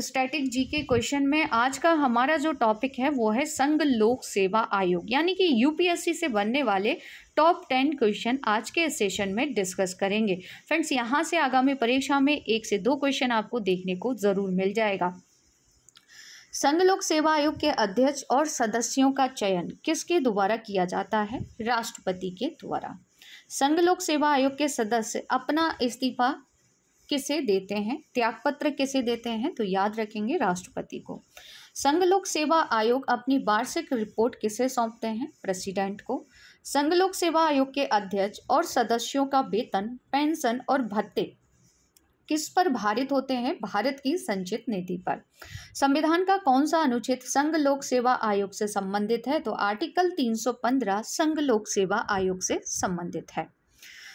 static G के question में आज का हमारा जो टॉपिक है वो है संघ लोक सेवा आयोग यानी कि यूपीएससी से बनने वाले टॉप टेन क्वेश्चन आज के सेशन में डिस्कस करेंगे फ्रेंड्स यहाँ से आगामी परीक्षा में एक से दो क्वेश्चन आपको देखने को ज़रूर मिल जाएगा संघ लोक सेवा आयोग के अध्यक्ष और सदस्यों का चयन किसके द्वारा किया जाता है राष्ट्रपति के द्वारा संघ लोक सेवा आयोग के सदस्य अपना इस्तीफा किसे देते हैं त्याग पत्र किसे देते हैं तो याद रखेंगे राष्ट्रपति को संघ लोक सेवा आयोग अपनी वार्षिक रिपोर्ट किसे सौंपते हैं प्रेसिडेंट को संघ लोक सेवा आयोग के अध्यक्ष और सदस्यों का वेतन पेंशन और भत्ते किस पर भारित होते हैं भारत की संचित नीति पर संविधान का कौन सा अनुच्छेद संघ लोक सेवा आयोग से संबंधित है तो आर्टिकल 315 संघ लोक सेवा आयोग से संबंधित है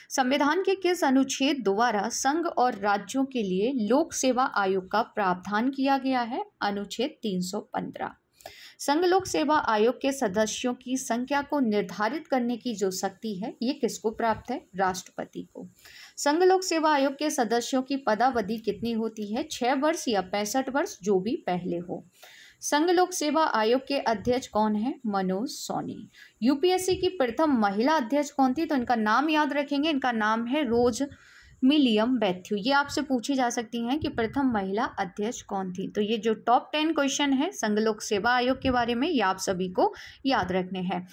संविधान के किस अनुच्छेद द्वारा संघ और राज्यों के लिए लोक सेवा आयोग का प्रावधान किया गया है अनुच्छेद 315 संघ लोक सेवा आयोग के सदस्यों की संख्या को निर्धारित करने की जो शक्ति है ये किसको प्राप्त है राष्ट्रपति को संघ लोक सेवा आयोग के सदस्यों की पदावधि कितनी होती है छः वर्ष या पैंसठ वर्ष जो भी पहले हो संघ लोक सेवा आयोग के अध्यक्ष कौन है मनोज सोनी यूपीएससी की प्रथम महिला अध्यक्ष कौन थी तो इनका नाम याद रखेंगे इनका नाम है रोज मिलियम बैथ्यू ये आपसे पूछी जा सकती हैं कि प्रथम महिला अध्यक्ष कौन थी तो ये जो टॉप टेन क्वेश्चन है संघ लोक सेवा आयोग के बारे में ये आप सभी को याद रखने हैं